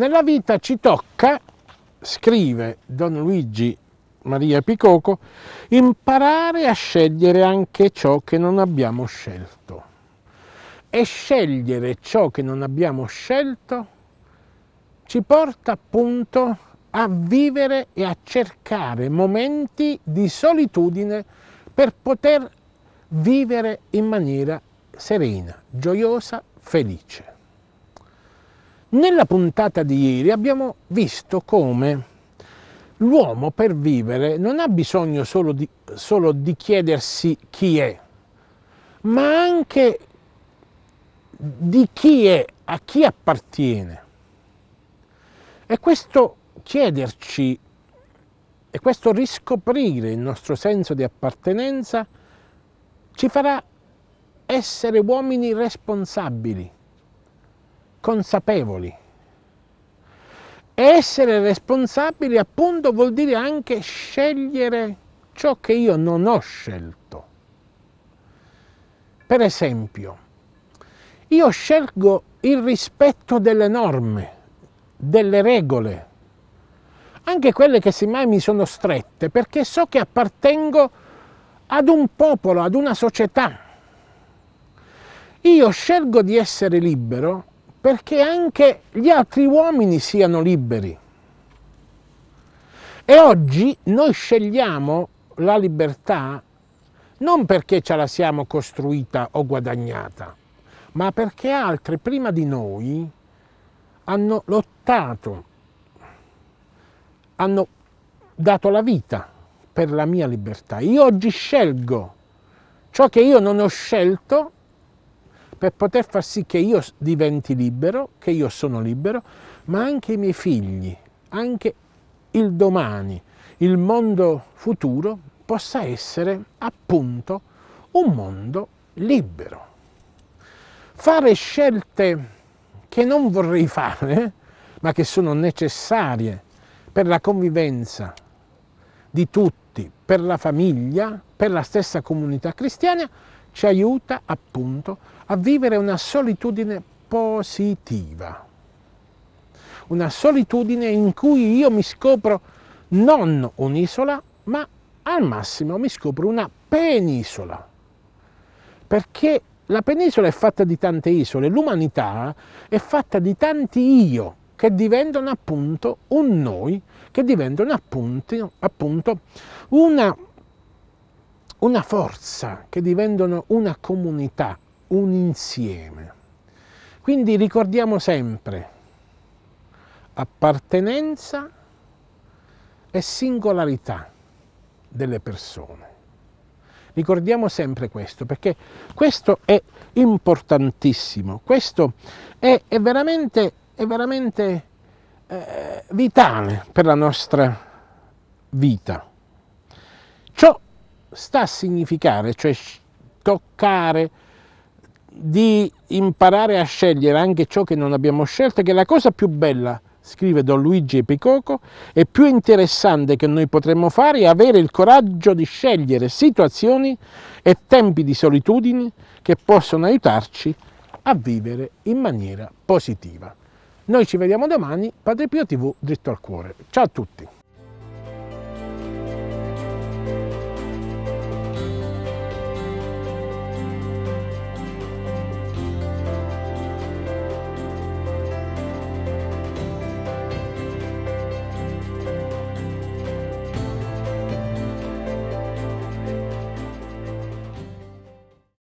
Nella vita ci tocca, scrive Don Luigi Maria Picoco, imparare a scegliere anche ciò che non abbiamo scelto. E scegliere ciò che non abbiamo scelto ci porta appunto a vivere e a cercare momenti di solitudine per poter vivere in maniera serena, gioiosa, felice. Nella puntata di ieri abbiamo visto come l'uomo per vivere non ha bisogno solo di, solo di chiedersi chi è, ma anche di chi è, a chi appartiene. E questo chiederci e questo riscoprire il nostro senso di appartenenza ci farà essere uomini responsabili, consapevoli. Essere responsabili appunto vuol dire anche scegliere ciò che io non ho scelto. Per esempio, io scelgo il rispetto delle norme, delle regole, anche quelle che semmai mi sono strette, perché so che appartengo ad un popolo, ad una società. Io scelgo di essere libero perché anche gli altri uomini siano liberi. E oggi noi scegliamo la libertà non perché ce la siamo costruita o guadagnata, ma perché altri prima di noi hanno lottato, hanno dato la vita per la mia libertà. Io oggi scelgo ciò che io non ho scelto per poter far sì che io diventi libero, che io sono libero, ma anche i miei figli, anche il domani, il mondo futuro possa essere appunto un mondo libero. Fare scelte che non vorrei fare, ma che sono necessarie per la convivenza di tutti, per la famiglia, per la stessa comunità cristiana, ci aiuta appunto a vivere una solitudine positiva, una solitudine in cui io mi scopro non un'isola, ma al massimo mi scopro una penisola, perché la penisola è fatta di tante isole, l'umanità è fatta di tanti io che diventano appunto un noi, che diventano appunto, appunto una una forza, che diventano una comunità, un insieme. Quindi ricordiamo sempre appartenenza e singolarità delle persone. Ricordiamo sempre questo, perché questo è importantissimo, questo è, è veramente, è veramente eh, vitale per la nostra vita sta a significare, cioè toccare, di imparare a scegliere anche ciò che non abbiamo scelto, che la cosa più bella, scrive Don Luigi Epicoco, e più interessante che noi potremmo fare è avere il coraggio di scegliere situazioni e tempi di solitudine che possono aiutarci a vivere in maniera positiva. Noi ci vediamo domani, Padre Pio TV, dritto al cuore. Ciao a tutti!